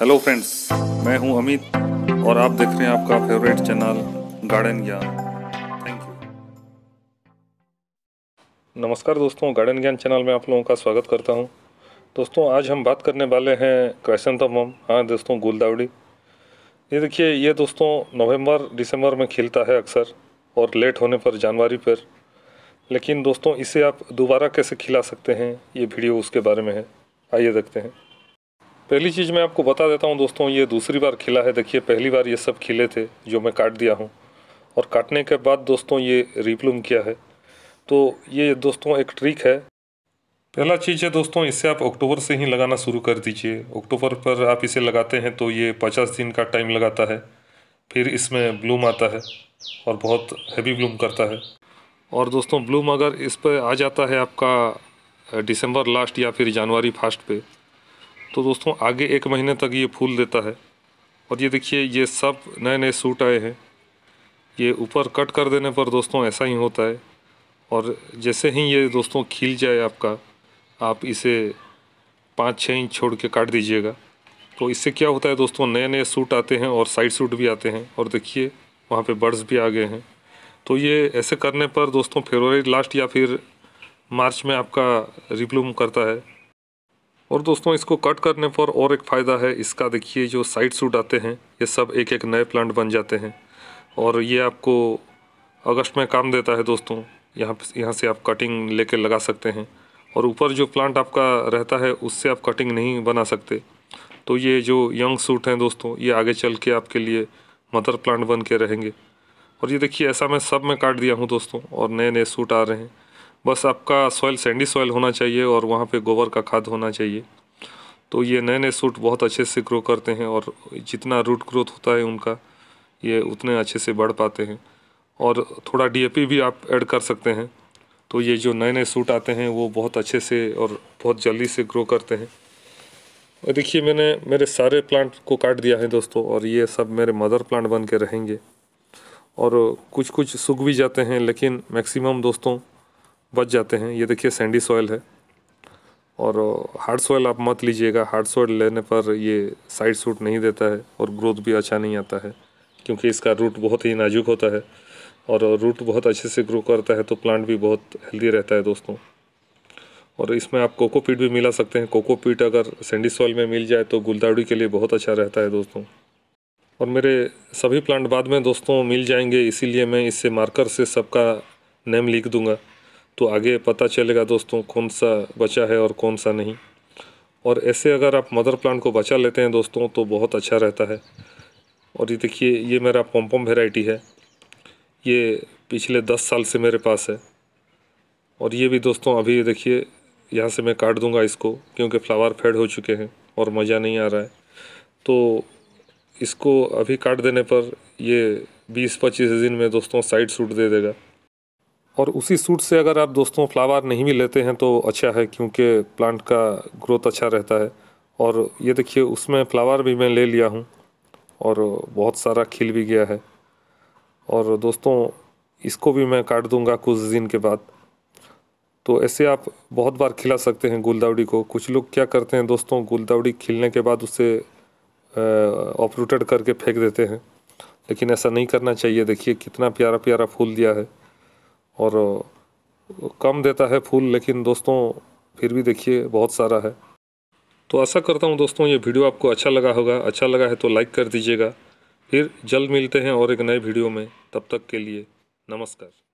hello friends मैं हूं अमित और आप देख रहे हैं आपका favourite channel garden Gyan thank you नमस्कार दोस्तों गार्डन ज्ञान चैनल में आप लोगों का स्वागत करता हूं दोस्तों आज हम बात करने वाले हैं क्राइसेंथमम हाँ दोस्तों गुलदावड़ी ये देखिए ये दोस्तों नवंबर दिसंबर में खिलता है अक्सर और लेट होने पर जनवरी पर लेकिन दोस्तों इसे आप दोबारा कैसे खिला सकते हैं ये वीडियो उसके बारे में है आइए देखते हैं पहली चीज़ मैं आपको बता देता हूँ दोस्तों ये दूसरी बार खिला है देखिए पहली बार ये सब खिले थे जो मैं काट दिया हूँ और काटने के बाद दोस्तों ये रिप्लूम किया है तो ये दोस्तों एक ट्रिक है पहला चीज़ है दोस्तों इसे आप अक्टूबर से ही लगाना शुरू कर दीजिए अक्टूबर पर आप इसे लगाते हैं तो ये पचास दिन का टाइम लगाता है फिर इसमें ब्लूम आता है और बहुत हैवी ब्लूम करता है और दोस्तों ब्लूम अगर इस पर आ जाता है आपका दिसंबर लास्ट या फिर जनवरी फर्स्ट पे तो दोस्तों आगे एक महीने तक ये फूल देता है और ये देखिए ये सब नए नए सूट आए हैं ये ऊपर कट कर देने पर दोस्तों ऐसा ही होता है और जैसे ही ये दोस्तों खिल जाए आपका आप इसे पाँच छः इंच छोड़ के काट दीजिएगा तो इससे क्या होता है दोस्तों नए नए सूट आते हैं और साइड सूट भी आते हैं और देखिए वहाँ पे बर्ड्स भी आ गए हैं तो ये ऐसे करने पर दोस्तों फरवरी लास्ट या फिर मार्च में आपका रिब्लूम करता है और दोस्तों इसको कट करने पर और एक फ़ायदा है इसका देखिए जो साइड सूट आते हैं ये सब एक एक नए प्लांट बन जाते हैं और ये आपको अगस्त में काम देता है दोस्तों यहाँ यहाँ से आप कटिंग लेके लगा सकते हैं और ऊपर जो प्लांट आपका रहता है उससे आप कटिंग नहीं बना सकते तो ये जो यंग सूट हैं दोस्तों ये आगे चल के आपके लिए मदर प्लांट बन के रहेंगे और ये देखिए ऐसा मैं सब में काट दिया हूँ दोस्तों और नए नए सूट आ रहे हैं बस आपका सॉइल सैंडी सॉइल होना चाहिए और वहाँ पे गोबर का खाद होना चाहिए तो ये नए नए सूट बहुत अच्छे से ग्रो करते हैं और जितना रूट ग्रोथ होता है उनका ये उतने अच्छे से बढ़ पाते हैं और थोड़ा डीएपी भी आप ऐड कर सकते हैं तो ये जो नए नए सूट आते हैं वो बहुत अच्छे से और बहुत जल्दी से ग्रो करते हैं और देखिए मैंने मेरे सारे प्लांट को काट दिया है दोस्तों और ये सब मेरे मदर प्लांट बन के रहेंगे और कुछ कुछ सूख भी जाते हैं लेकिन मैक्सिमम दोस्तों बच जाते हैं ये देखिए सैंडी सॉयल है और हार्ड सॉयल आप मत लीजिएगा हार्ड सॉयल लेने पर ये साइड सूट नहीं देता है और ग्रोथ भी अच्छा नहीं आता है क्योंकि इसका रूट बहुत ही नाजुक होता है और रूट बहुत अच्छे से ग्रो करता है तो प्लांट भी बहुत हेल्दी रहता है दोस्तों और इसमें आप कोकोपीट भी मिला सकते हैं कोकोपीट अगर सैंडी सॉइल में मिल जाए तो गुलदावड़ी के लिए बहुत अच्छा रहता है दोस्तों और मेरे सभी प्लांट बाद में दोस्तों मिल जाएंगे इसीलिए मैं इससे मार्कर से सबका नेम लिख दूंगा तो आगे पता चलेगा दोस्तों कौन सा बचा है और कौन सा नहीं और ऐसे अगर आप मदर प्लांट को बचा लेते हैं दोस्तों तो बहुत अच्छा रहता है और ये देखिए ये मेरा पॉम्पम वेराइटी है ये पिछले दस साल से मेरे पास है और ये भी दोस्तों अभी देखिए यहाँ से मैं काट दूंगा इसको क्योंकि फ्लावर फेड हो चुके हैं और मज़ा नहीं आ रहा है तो इसको अभी काट देने पर ये 20-25 दिन में दोस्तों साइड सूट दे देगा और उसी सूट से अगर आप दोस्तों फ्लावर नहीं भी लेते हैं तो अच्छा है क्योंकि प्लांट का ग्रोथ अच्छा रहता है और ये देखिए उसमें फ्लावर भी मैं ले लिया हूँ और बहुत सारा खिल भी गया है और दोस्तों इसको भी मैं काट दूंगा कुछ दिन के बाद तो ऐसे आप बहुत बार खिला सकते हैं गुलदावड़ी को कुछ लोग क्या करते हैं दोस्तों गुलदावड़ी खिलने के बाद उसे ऑपरूटेड करके फेंक देते हैं लेकिन ऐसा नहीं करना चाहिए देखिए कितना प्यारा प्यारा फूल दिया है और कम देता है फूल लेकिन दोस्तों फिर भी देखिए बहुत सारा है तो आशा करता हूँ दोस्तों ये वीडियो आपको अच्छा लगा होगा अच्छा लगा है तो लाइक कर दीजिएगा फिर जल्द मिलते हैं और एक नए वीडियो में तब तक के लिए नमस्कार